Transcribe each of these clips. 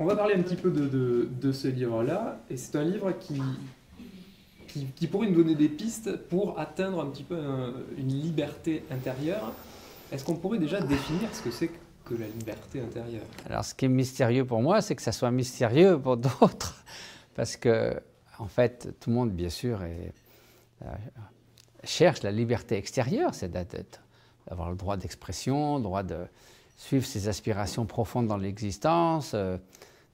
on va parler un petit peu de, de, ce livre-là. Et c'est un livre qui, qui, pourrait nous donner des pistes pour atteindre un petit peu une liberté intérieure. Est-ce qu'on pourrait déjà définir ce que c'est que la liberté intérieure Alors, ce qui est mystérieux pour moi, c'est que ça soit mystérieux pour d'autres. Parce que, en fait, tout le monde, bien sûr, euh, cherche la liberté extérieure, c'est d'avoir le droit d'expression, le droit de suivre ses aspirations profondes dans l'existence, euh,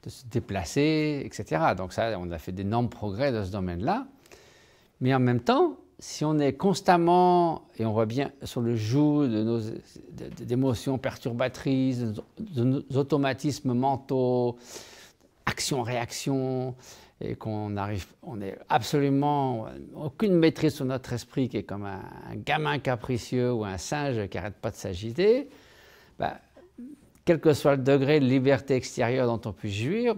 de se déplacer, etc. Donc ça, on a fait d'énormes progrès dans ce domaine-là. Mais en même temps, si on est constamment, et on voit bien sur le joug de nos émotions perturbatrices, de nos automatismes mentaux, action-réaction, et qu'on arrive, on est absolument aucune maîtrise sur notre esprit qui est comme un, gamin capricieux ou un singe qui n'arrête pas de s'agiter, bah, quel que soit le degré de liberté extérieure dont on puisse jouir,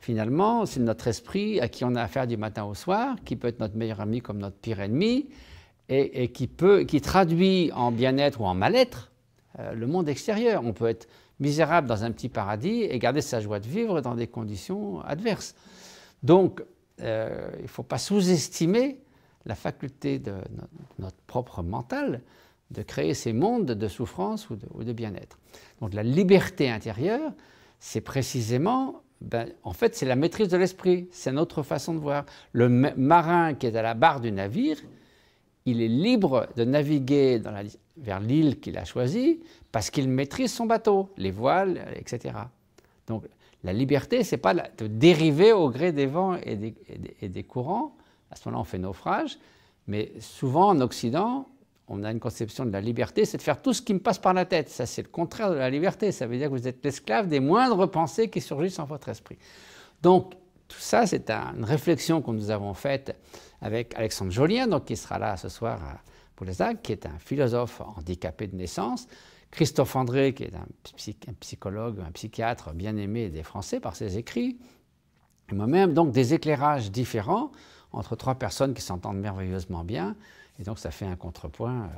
finalement, c'est notre esprit à qui on a affaire du matin au soir, qui peut être notre meilleur ami comme notre pire ennemi, et, qui, peut, qui traduit en bien-être ou en mal-être euh, le monde extérieur. On peut être misérable dans un petit paradis et garder sa joie de vivre dans des conditions adverses. Donc, euh, il ne faut pas sous-estimer la faculté de notre propre mental de créer ces mondes de souffrance ou de, bien-être. Donc la liberté intérieure, c'est précisément, ben, en fait, c'est la maîtrise de l'esprit, c'est notre façon de voir. Le marin qui est à la barre du navire, il est libre de naviguer vers l'île qu'il a choisie parce qu'il maîtrise son bateau, les voiles, euh, etc. Donc la liberté, c'est pas de dériver au gré des vents et des, et des courants. À ce moment-là, on fait naufrage. Mais souvent, en Occident, on a une conception de la liberté, c'est de faire tout ce qui me passe par la tête. Ça, c'est le contraire de la liberté. Ça veut dire que vous êtes l'esclave des moindres pensées qui surgissent en votre esprit. Donc, tout ça, c'est une réflexion que nous avons faite avec Alexandre Jolien, donc, qui sera là ce soir euh, pour les qui est un philosophe handicapé de naissance. Christophe André, qui est un, un psychologue, un psychiatre bien aimé des Français par ses écrits. Et moi-même, donc, des éclairages différents entre trois personnes qui s'entendent merveilleusement bien et donc ça fait un contrepoint euh,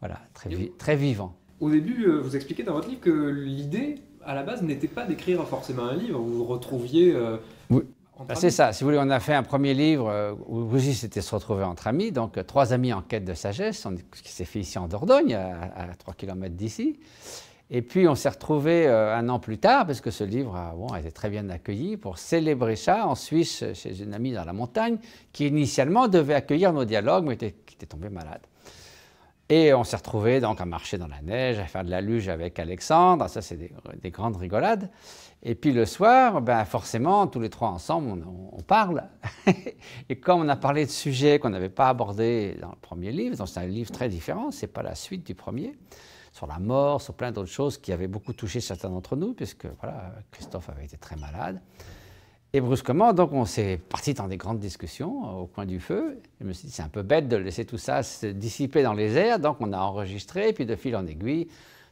voilà, très, très vivant. Au début, euh, vous expliquez dans votre livre que l'idée, à la base, n'était pas d'écrire forcément un livre. Vous vous retrouviez. Euh, oui. Bah, c'est ça. Si vous voulez, on a fait un premier livre où aussi c'était se retrouver entre amis. Donc, trois amis en quête de sagesse, ce qui s'est fait ici en Dordogne, à, à 3 km d'ici. Et puis on s'est retrouvé euh, un an plus tard, parce que ce livre a, bon, été très bien accueilli, pour célébrer ça en Suisse, chez une amie dans la montagne, qui initialement devait accueillir nos dialogues, mais qui était tombée malade. Et on s'est retrouvé donc à marcher dans la neige, à faire de la luge avec Alexandre. Ça, c'est des, grandes rigolades. Et puis le soir, ben forcément, tous les trois ensemble, on, on parle. et comme on a parlé de sujets qu'on n'avait pas abordés dans le premier livre, donc c'est un livre très différent, c'est pas la suite du premier, sur la mort, sur plein d'autres choses qui avaient beaucoup touché certains d'entre nous, puisque voilà, Christophe avait été très malade. Et brusquement, donc, on s'est parti dans des grandes discussions euh, au coin du feu. Je me suis dit, c'est un peu bête de laisser tout ça se dissiper dans les airs. Donc, on a enregistré, puis de fil en aiguille,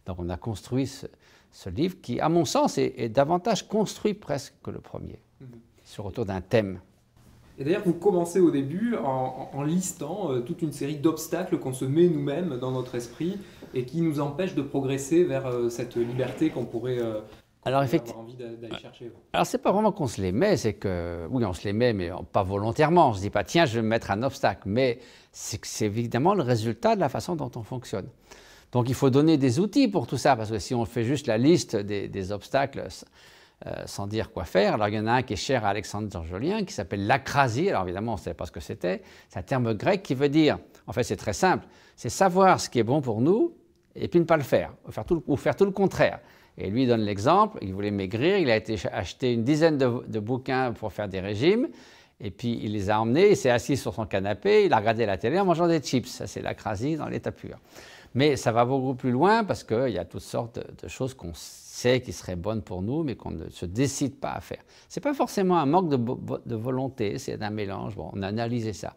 donc, on a construit ce, livre qui, à mon sens, est, davantage construit presque que le premier, mhm. sur autour d'un thème. Et d'ailleurs, vous commencez au début en, listant euh, toute une série d'obstacles qu'on se met nous-mêmes dans notre esprit et qui nous empêche de progresser vers euh, cette liberté qu'on pourrait euh, avoir envie d'aller chercher. Alors, c'est pas vraiment qu'on se les met, c'est que. Oui, on se les met, mais pas volontairement. On se dit pas, tiens, je vais me mettre un obstacle. Mais c'est évidemment le résultat de la façon dont on fonctionne. Donc, il faut donner des outils pour tout ça, parce que si on fait juste la liste des, obstacles. Euh, sans dire quoi faire. Alors il y en a un qui est cher à Alexandre Jolien, qui s'appelle l'acrasie. Alors évidemment, on ne savait pas ce que c'était. C'est un terme grec qui veut dire, en fait c'est très simple, c'est savoir ce qui est bon pour nous et puis ne pas le faire, ou faire tout le, contraire. Et lui donne l'exemple, il voulait maigrir, il a été acheté une dizaine de, bouquins pour faire des régimes, et puis il les a emmenés, il s'est assis sur son canapé, il a regardé la télé en mangeant des chips. Ça, c'est la crasie dans l'état pur. Mais ça va beaucoup plus loin parce qu'il y a toutes sortes de, choses qu'on sait qui seraient bonnes pour nous, mais qu'on ne se décide pas à faire. Ce n'est pas forcément un manque de, de volonté, c'est un mélange. Bon, on a analysé ça.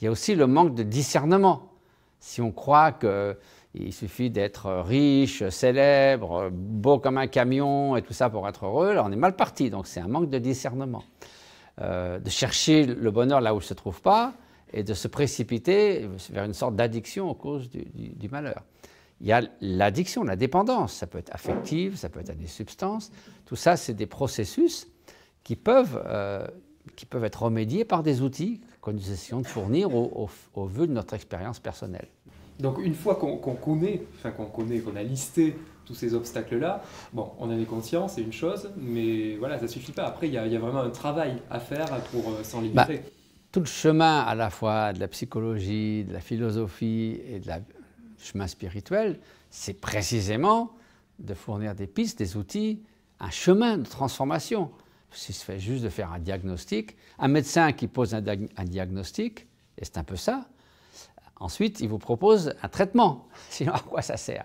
Il y a aussi le manque de discernement. Si on croit que il suffit d'être euh, riche, célèbre, euh, beau comme un camion et tout ça pour être heureux. Là, on est mal parti. Donc, c'est un manque de discernement. Euh, de chercher le bonheur là où il ne se trouve pas et de se précipiter vers une sorte d'addiction aux causes du, malheur. Il y a l'addiction, la dépendance. Ça peut être affective, ça peut être à des substances. Tout ça, c'est des processus qui peuvent, qui peuvent être remédiés par des outils que nous essayons de fournir au vu de notre expérience personnelle. Donc une fois qu'on connaît, enfin qu'on connaît, qu'on a listé tous ces obstacles-là, bon, on en est conscient, c'est une chose, mais voilà, ça suffit pas. Après, il y, a vraiment un travail à faire pour euh, s'en bah, libérer. tout le chemin à la fois de la psychologie, de la philosophie et de du chemin spirituel, c'est précisément de fournir des pistes, des outils, un chemin de transformation. Si se fait juste de faire un diagnostic, un médecin qui pose un, un diagnostic, et c'est un peu ça, Ensuite, il vous propose un traitement. Sinon, à quoi ça sert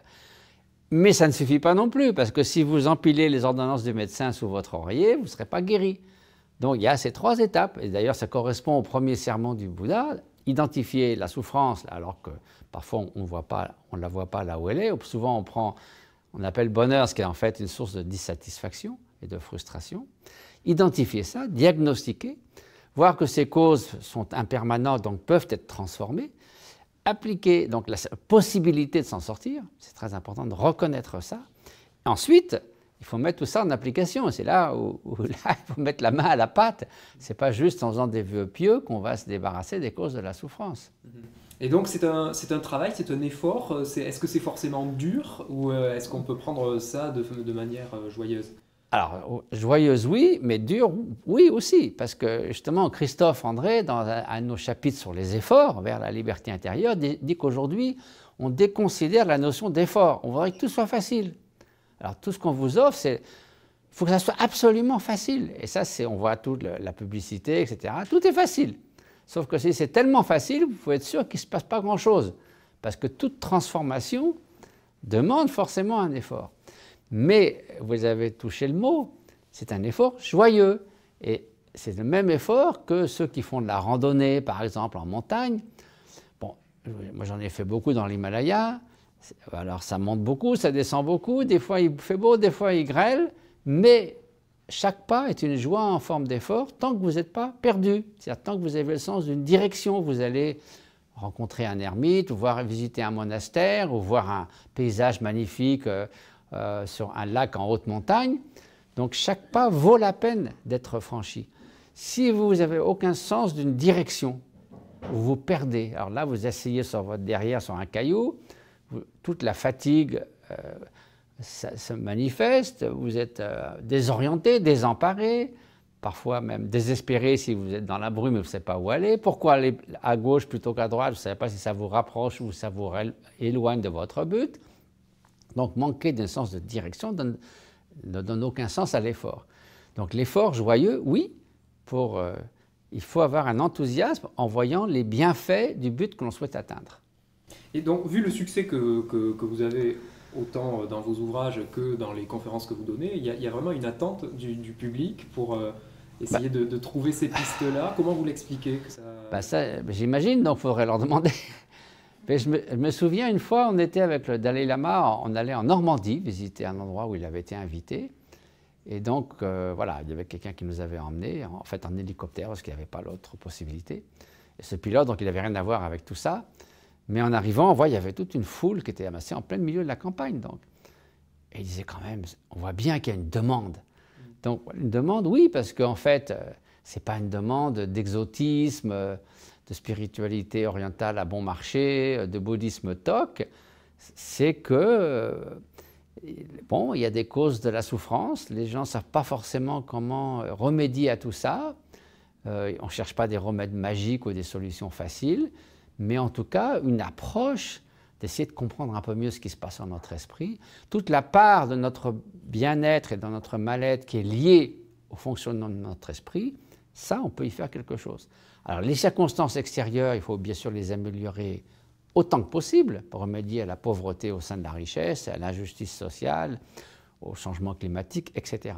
Mais ça ne suffit pas non plus, parce que si vous empilez les ordonnances du médecin sous votre oreiller, vous ne serez pas guéri. Donc il y a ces trois étapes, et d'ailleurs ça correspond au premier serment du Bouddha, identifier la souffrance, alors que parfois on ne la voit pas là où elle est, souvent on, prend, on appelle bonheur ce qui est en fait une source de dissatisfaction et de frustration. Identifier ça, diagnostiquer, voir que ces causes sont impermanentes, donc peuvent être transformées, appliquer donc la possibilité de s'en sortir, c'est très important de reconnaître ça. ensuite, il faut mettre tout ça en application. C'est là où, il faut mettre la main à la pâte. C'est pas juste en faisant des vœux pieux qu'on va se débarrasser des causes de la souffrance. Et donc c'est un, travail, c'est un effort. Est-ce que c'est forcément dur ou euh, est-ce qu'on peut prendre ça de manière euh, joyeuse alors, oh, joyeuse, oui, mais dure, oui aussi, parce que justement, Christophe André, dans un de nos chapitres sur les efforts vers la liberté intérieure, dit, qu'aujourd'hui, on déconsidère la notion d'effort. On voudrait que tout soit facile. Alors, tout ce qu'on vous offre, c'est. Il faut que ça soit absolument facile. Et ça, c'est, on voit toute la publicité, etc. Tout est facile. Sauf que si c'est tellement facile, vous pouvez être sûr qu'il ne se passe pas grand-chose. Parce que toute transformation demande forcément un effort. Mais vous avez touché le mot, c'est un effort joyeux. Et c'est le même effort que ceux qui font de la randonnée, par exemple, en montagne. Bon, moi j'en ai fait beaucoup dans l'Himalaya. Alors ça monte beaucoup, ça descend beaucoup, des fois il fait beau, des fois il grêle, mais chaque pas est une joie en forme d'effort tant que vous n'êtes pas perdu. C'est-à-dire tant que vous avez le sens d'une direction, vous allez rencontrer un ermite, ou voir visiter un monastère, ou voir un paysage magnifique euh, euh, sur un lac en haute montagne. Donc chaque pas vaut la peine d'être franchi. Si vous n'avez aucun sens d'une direction, vous vous perdez. Alors là, vous asseyez sur votre derrière sur un caillou, toute la fatigue euh, se manifeste, vous êtes euh, désorienté, désemparé, parfois même désespéré si vous êtes dans la brume et vous ne savez pas où aller. Pourquoi aller à gauche plutôt qu'à droite Vous ne savez pas si ça vous rapproche ou ça vous éloigne de votre but. Donc manquer d'un sens de direction ne donne aucun sens à l'effort. Donc l'effort joyeux, oui, pour, euh, il faut avoir un enthousiasme en voyant les bienfaits du but que l'on souhaite atteindre. Et donc, vu le succès que, vous avez autant euh, dans vos ouvrages que dans les conférences que vous donnez, il y a, vraiment une attente du, public pour... Euh, essayer bah de, trouver ces pistes-là Comment vous l'expliquez Bah ça J'imagine, donc il faudrait leur demander je, me, souviens, une fois, on était avec le Dalai Lama, on allait en Normandie visiter un endroit où il avait été invité. Et donc, euh, voilà, il y avait quelqu'un qui nous avait emmenés, en fait, en hélicoptère, parce qu'il n'y avait pas l'autre possibilité. Et ce pilote, donc, il n'avait rien à voir avec tout ça. Mais en arrivant, on voit, il y avait toute une foule qui était amassée en plein milieu de la campagne, donc. Et il disait quand même, on voit bien qu'il y a une demande. Donc, une demande, oui, parce qu'en fait, euh, ce n'est pas une demande d'exotisme. Euh, de spiritualité orientale à bon marché, euh, de bouddhisme toc, c'est que, euh, bon, il y a des causes de la souffrance, les gens ne savent pas forcément comment euh, remédier à tout ça, on ne cherche pas des remèdes magiques ou des solutions faciles, mais en tout cas, une approche d'essayer de comprendre un peu mieux ce qui se passe en notre esprit, toute la part de notre bien-être et de notre mal-être qui est liée au fonctionnement de notre esprit, ça, on peut y faire quelque chose. Alors les circonstances extérieures, il faut bien sûr les améliorer autant que possible pour remédier à la pauvreté au sein de la richesse, à l'injustice sociale, au changement climatique, etc.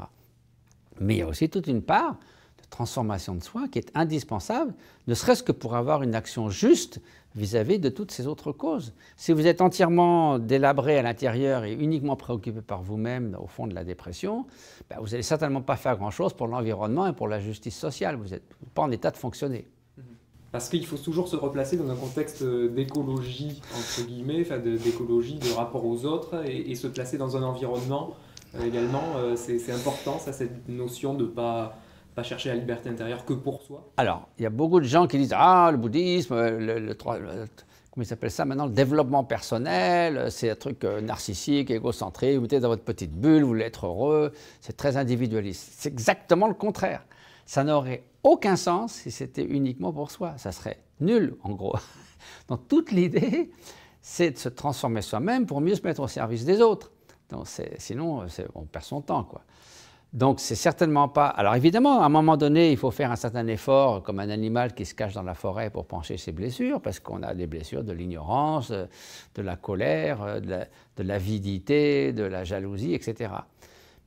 Mais il y a aussi toute une part de transformation de soi qui est indispensable, ne serait-ce que pour avoir une action juste vis-à-vis de toutes ces autres causes. Si vous êtes entièrement délabré à l'intérieur et uniquement préoccupé par vous-même au fond de la dépression, ben, vous n'allez certainement pas faire grand-chose pour l'environnement et pour la justice sociale. Vous n'êtes pas en état de fonctionner parce qu'il faut toujours se replacer dans un contexte d'écologie, entre guillemets, d'écologie, de, rapport aux autres, et, se placer dans un environnement euh, également. Euh, c'est important, ça, cette notion de ne pas, pas chercher la liberté intérieure que pour soi. Alors, il y a beaucoup de gens qui disent Ah, le bouddhisme, euh, le, comment ils s'appelle ça maintenant, le développement personnel, c'est un truc narcissique, égocentré, vous, vous mettez dans votre petite bulle, vous voulez être heureux, c'est très individualiste. C'est exactement le contraire. Ça n'aurait aucun sens si c'était uniquement pour soi. Ça serait nul, en gros. Donc toute l'idée, c'est de se transformer soi-même pour mieux se mettre au service des autres. Donc, sinon, on perd son temps, quoi. Donc c'est certainement pas... Alors évidemment, à un moment donné, il faut faire un certain effort, comme un animal qui se cache dans la forêt pour pencher ses blessures, parce qu'on a des blessures de l'ignorance, de la colère, de l'avidité, de la jalousie, etc.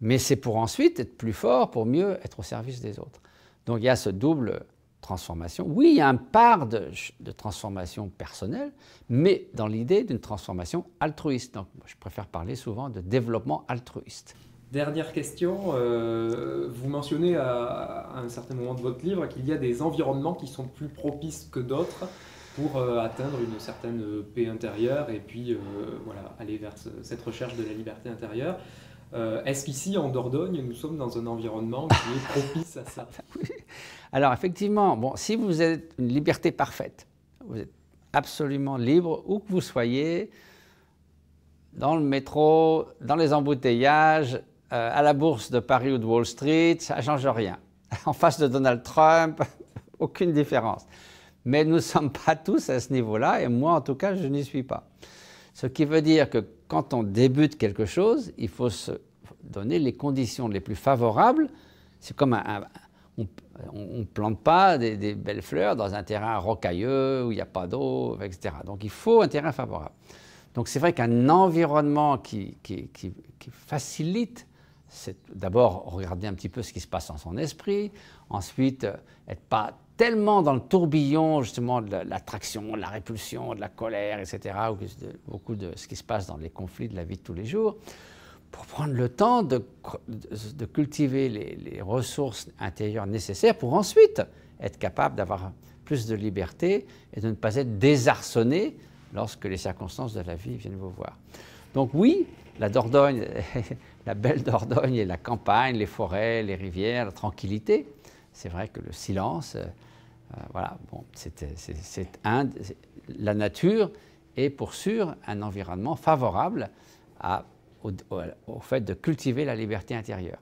Mais c'est pour ensuite être plus fort, pour mieux être au service des autres. Donc il y a ce double transformation. Oui, il y a un part de, transformation personnelle, mais dans l'idée d'une transformation altruiste. Donc je préfère parler souvent de développement altruiste. Dernière question, euh, vous mentionnez à, un certain moment de votre livre qu'il y a des environnements qui sont plus propices que d'autres pour euh, atteindre une certaine paix intérieure et puis euh, voilà, aller vers cette recherche de la liberté intérieure. Euh, est-ce qu'ici, en Dordogne, nous sommes dans un environnement qui est propice à ça ah Alors effectivement, bon, si vous êtes une liberté parfaite, vous êtes absolument libre où que vous soyez, dans le métro, dans les embouteillages, euh, à la bourse de Paris ou de Wall Street, ça ne change rien. En face de Donald Trump, aucune différence. Mais nous ne sommes pas tous à ce niveau-là, et moi en tout cas, je n'y suis pas. Ce qui veut dire que quand on débute quelque chose, il faut se donner les conditions les plus favorables. C'est comme on ne plante pas des, belles fleurs dans un terrain rocailleux où il n'y a pas d'eau, etc. Donc il faut un terrain favorable. Donc c'est vrai qu'un environnement qui, facilite c'est d'abord regarder un petit peu ce qui se passe dans son esprit, ensuite euh, être pas tellement dans le tourbillon justement de l'attraction, de la répulsion, de la colère, etc., ou beaucoup de ce qui se passe dans les conflits de la vie de tous les jours, pour prendre le temps de, cultiver les ressources intérieures nécessaires pour ensuite être capable d'avoir plus de liberté et de ne pas être désarçonné lorsque les circonstances de la vie viennent vous voir. Donc oui, la Dordogne la belle Dordogne et la campagne, les forêts, les rivières, la tranquillité. C'est vrai que le silence, euh, euh, voilà, bon, c'est la nature est pour sûr un environnement favorable au fait de cultiver la liberté intérieure.